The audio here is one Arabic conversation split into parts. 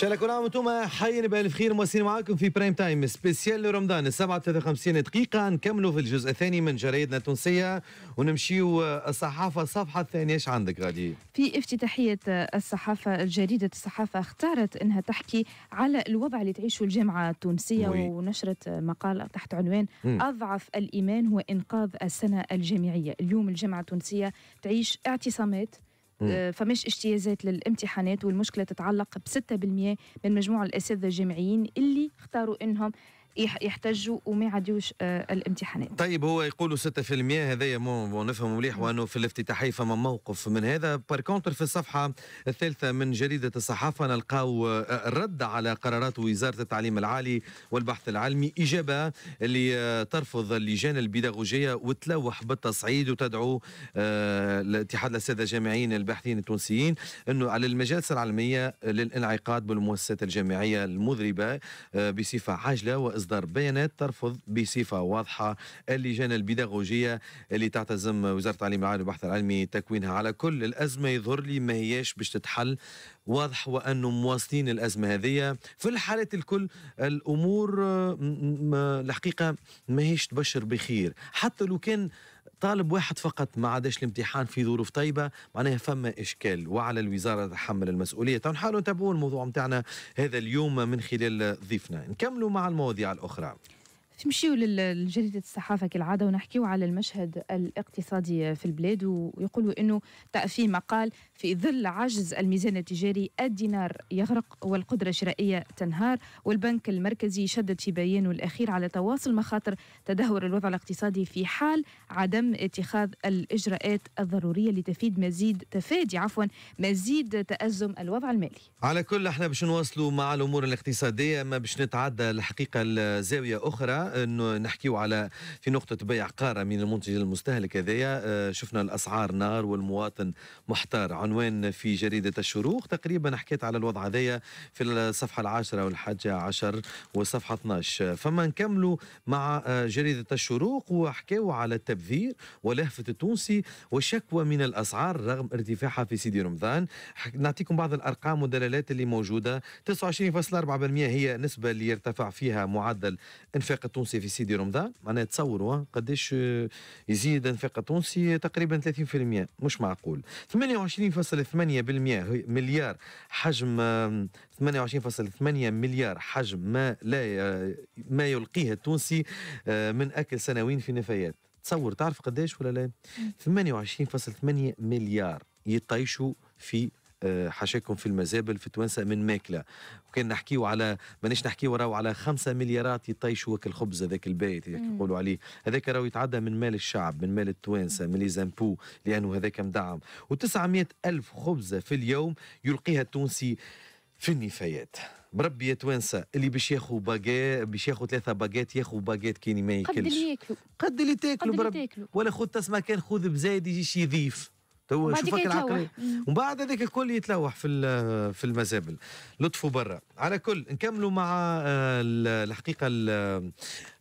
شاء الله كل عام وانتم حيين بألف خير مواصلين معاكم في برايم تايم سبيسيال لرمضان السبعة 53 دقيقة نكملوا في الجزء الثاني من جرايدنا التونسية ونمشيو آه، الصحافة الصفحة الثانية ايش عندك غادي؟ في افتتاحية آه، الصحافة جريدة الصحافة اختارت انها تحكي على الوضع اللي تعيشه الجامعة التونسية وي. ونشرت آه، مقال تحت عنوان م. أضعف الإيمان هو إنقاذ السنة الجامعية اليوم الجامعة التونسية تعيش اعتصامات آه، فمش اجتيازات للامتحانات والمشكله تتعلق ب 6% من مجموع الاساتذه الجامعيين اللي اختاروا انهم يحتجوا وما يعديوش آه، الامتحانات. طيب هو يقولوا 6% هذايا نفهم مليح وانه في الافتتاحيه فما موقف من هذا بار كونتر في الصفحه الثالثه من جريده الصحافه نلقاو آه، الرد على قرارات وزاره التعليم العالي والبحث العلمي اجابه اللي آه، ترفض اللجان البيداغوجيه وتلوح بالتصعيد وتدعو الاتحاد الاساتذه الجامعيين الباحثين التونسيين انه على المجالس العلميه للانعقاد بالمؤسسات الجامعيه المضربه بصفه عاجله واصدار إصدار بيانات ترفض بصفة واضحة اللجان البيداغوجية اللي تعتزم وزارة التعليم العالي والبحث العلمي تكوينها على كل الأزمة يظهر لي ما هياش باش تتحل واضح وأنه مواصلين الأزمة هذه في الحالات الكل الأمور آه، الحقيقة ماهيش تبشر بخير حتى لو كان طالب واحد فقط ما عادش الامتحان في ظروف طيبه معناها فما اشكال وعلى الوزاره تحمل المسؤوليه نحاولوا نتابعوا الموضوع نتاعنا هذا اليوم من خلال ضيفنا نكملوا مع المواضيع الاخرى نمشيو للجريدة الصحافة كالعادة ونحكيو على المشهد الاقتصادي في البلاد ويقولوا أنه في مقال في ظل عجز الميزان التجاري الدينار يغرق والقدرة الشرائية تنهار والبنك المركزي شدد في بيانه الأخير على تواصل مخاطر تدهور الوضع الاقتصادي في حال عدم اتخاذ الإجراءات الضرورية لتفيد مزيد تفادي عفوا مزيد تأزم الوضع المالي على كل احنا باش نواصلوا مع الأمور الاقتصادية ما باش نتعدى الحقيقة الزاوية أخرى نحكيو على في نقطه بيع قاره من المنتج المستهلك هذايا آه، شفنا الاسعار نار والمواطن محتار عنوان في جريده الشروق تقريبا حكيت على الوضع هذايا في الصفحه العاشره والحاجه عشر والصفحه 12 فما نكملوا مع آه، جريده الشروق وحكيو على التبذير ولهفه التونسي وشكوى من الاسعار رغم ارتفاعها في سيدي رمضان نعطيكم بعض الارقام والدلالات اللي موجوده 29.4% هي نسبه اللي يرتفع فيها معدل انفاق التونسي في سيدي رمضان معناها تصوروا قداش يزيد الانفاق التونسي تقريبا 30% مش معقول 28.8% مليار حجم 28.8 مليار حجم ما لا ما يلقيه التونسي آه، من اكل سنوي في نفايات تصور تعرف قداش ولا لا 28.8 مليار يطيشوا في حاشاكم في المزابل في توانسة من ماكلة وكان نحكيو على مانيش نحكيو راهو على خمسة مليارات يطيشوا هكا الخبز هذاك البايت يقولوا عليه هذاك راهو يتعدى من مال الشعب من مال التوانسة من لي زامبو لأنه هذاك مدعم و900 ألف خبزة في اليوم يلقيها التونسي في النفايات بربي يا توانسه اللي باش ياخو باجي باش ياخو ثلاثه باجيت ياخو باجيت كيني ما ياكلش قد اللي ياكلوا قد اللي تاكلوا بربي ولا خذ تسمع كان خذ بزايد يجي شي تو شوفك العقلي ومن بعد هذاك الكل يتلوح في في المزابل لطفوا برا على كل نكملوا مع آه، الحقيقة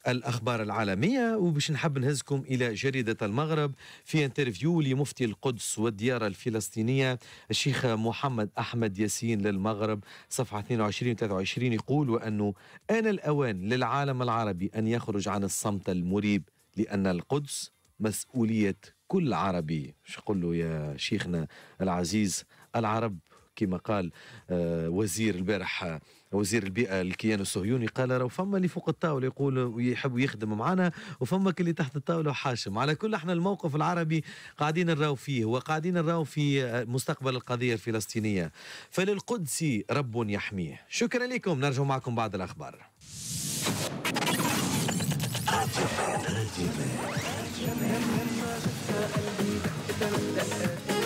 الأخبار العالمية وباش نحب نهزكم إلى جريدة المغرب في انترفيو لمفتي القدس والديار الفلسطينية الشيخ محمد أحمد ياسين للمغرب صفحة 22 23 يقول وأنه آن الأوان للعالم العربي أن يخرج عن الصمت المريب لأن القدس مسؤولية كل عربي شقول له يا شيخنا العزيز العرب كما قال آه، وزير البارح آه، وزير البيئه الكيان الصهيوني قال راه فما اللي فوق الطاوله يقول ويحب يخدم معنا وفما اللي تحت الطاوله وحاشم على كل احنا الموقف العربي قاعدين نراو فيه وقاعدين نراو في آه، مستقبل القضيه الفلسطينيه فللقدس رب يحميه شكرا لكم نرجع معكم بعد الاخبار جنب ما شفت قلبي دق دق دق